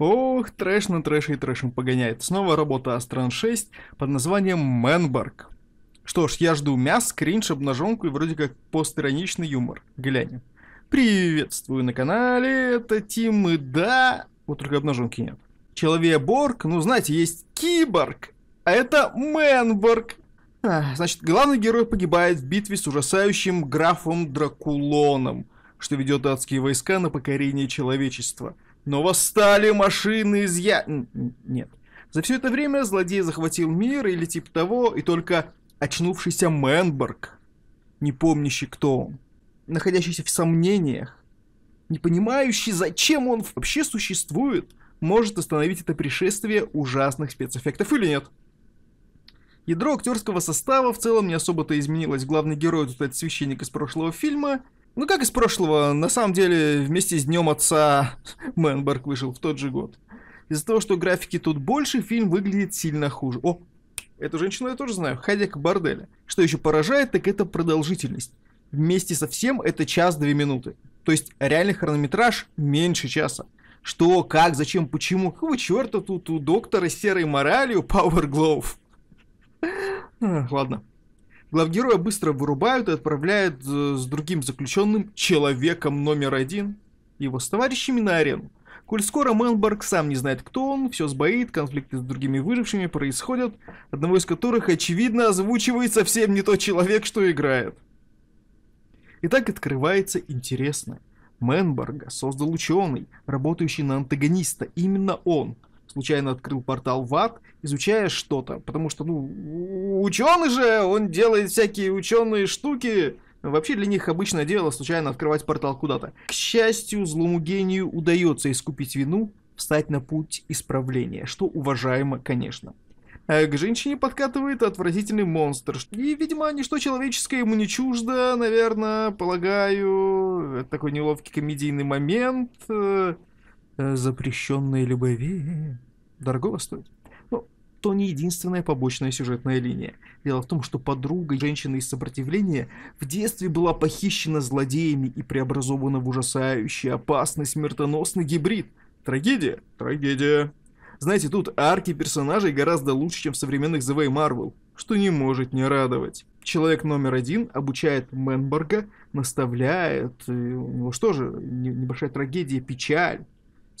Ох, трэш на трэше и трэшем погоняет. Снова работа Астрон 6 под названием Мэнборг. Что ж, я жду мяс, кринж, обнаженку и вроде как постироничный юмор. Глянем. Приветствую на канале, это Тим и да... Вот только обнаженки нет. Человек-борг, ну знаете, есть киборг, а это Мэнборг. А, значит, главный герой погибает в битве с ужасающим графом Дракулоном, что ведет адские войска на покорение человечества – но восстали машины из я... Нет. За все это время злодей захватил мир или типа того, и только очнувшийся Мэнберг, не помнящий, кто он, находящийся в сомнениях, не понимающий, зачем он вообще существует, может остановить это пришествие ужасных спецэффектов или нет. Ядро актерского состава в целом не особо-то изменилось. Главный герой тут это священник из прошлого фильма — ну, как из прошлого, на самом деле, вместе с Днем Отца Мэнберг вышел в тот же год. Из-за того, что графики тут больше, фильм выглядит сильно хуже. О, эту женщину я тоже знаю, Хадяка борделе. Что еще поражает, так это продолжительность. Вместе со всем это час-две минуты. То есть реальный хронометраж меньше часа. Что, как, зачем, почему? Какого черта тут у доктора с серой моралью Power Glove? Ладно. Главгероя быстро вырубают и отправляют э, с другим заключенным, человеком номер один, его с товарищами на арену. Коль скоро Мелберг сам не знает, кто он, все сбоит, конфликты с другими выжившими происходят, одного из которых, очевидно, озвучивает совсем не тот человек, что играет. И так открывается интересное. Менберга создал ученый, работающий на антагониста, именно он – случайно открыл портал в ад, изучая что-то. Потому что, ну, ученый же, он делает всякие ученые штуки. Вообще для них обычное дело случайно открывать портал куда-то. К счастью, злому гению удается искупить вину, встать на путь исправления, что уважаемо, конечно. А к женщине подкатывает отвратительный монстр. И, видимо, ничто человеческое ему не чуждо, наверное, полагаю. Такой неловкий комедийный момент. Э, э, Запрещенной любови дорогого стоит. Но ну, то не единственная побочная сюжетная линия. Дело в том, что подруга женщины из сопротивления в детстве была похищена злодеями и преобразована в ужасающий, опасный, смертоносный гибрид. Трагедия? Трагедия. Знаете, тут арки персонажей гораздо лучше, чем в современных The Марвел, что не может не радовать. Человек номер один обучает Менборга, наставляет, ну что же, небольшая трагедия, печаль,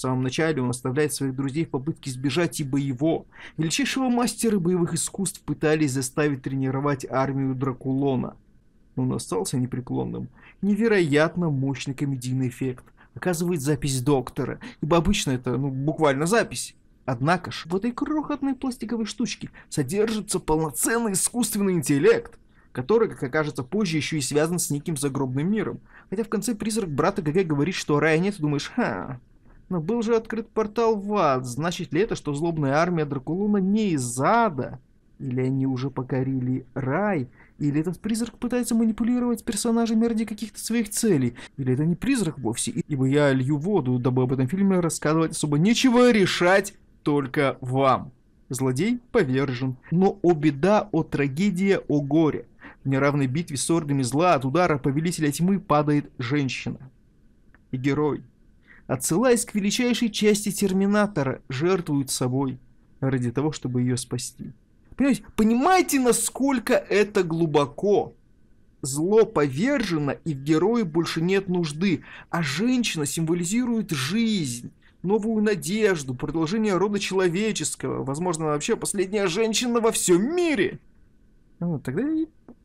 в самом начале он оставляет своих друзей в попытке сбежать, ибо его, величайшего мастера боевых искусств, пытались заставить тренировать армию Дракулона. Но он остался непреклонным. Невероятно мощный комедийный эффект оказывает запись доктора, ибо обычно это, ну, буквально запись. Однако ж, в этой крохотной пластиковой штучке содержится полноценный искусственный интеллект, который, как окажется позже, еще и связан с неким загробным миром. Хотя в конце призрак брата ГГ говорит, что рая нет, и думаешь, ха, но был же открыт портал в ад. Значит ли это, что злобная армия Дракулуна не из ада? Или они уже покорили рай? Или этот призрак пытается манипулировать персонажами ради каких-то своих целей? Или это не призрак вовсе? Ибо я лью воду, дабы об этом фильме рассказывать особо нечего решать только вам. Злодей повержен. Но о беда, о трагедия, о горе. В неравной битве с ордами зла от удара повелителя тьмы падает женщина. И герой, отсылаясь к величайшей части Терминатора, жертвует собой ради того, чтобы ее спасти. Понимаете, понимаете, насколько это глубоко? Зло повержено, и в герое больше нет нужды, а женщина символизирует жизнь, новую надежду, продолжение рода человеческого, возможно, вообще последняя женщина во всем мире. Ну, тогда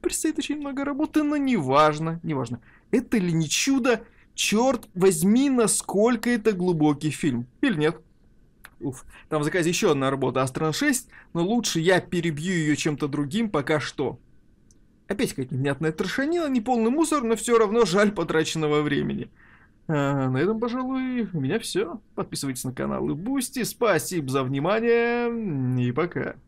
предстоит очень много работы, но неважно, неважно. Это ли не чудо, черт возьми, насколько это глубокий фильм. Или нет? Уф. Там в заказе еще одна работа, Астрон 6, но лучше я перебью ее чем-то другим пока что. Опять какая-то невнятная трошанина, полный мусор, но все равно жаль потраченного времени. А, на этом, пожалуй, у меня все. Подписывайтесь на канал и Бусти. Спасибо за внимание и пока.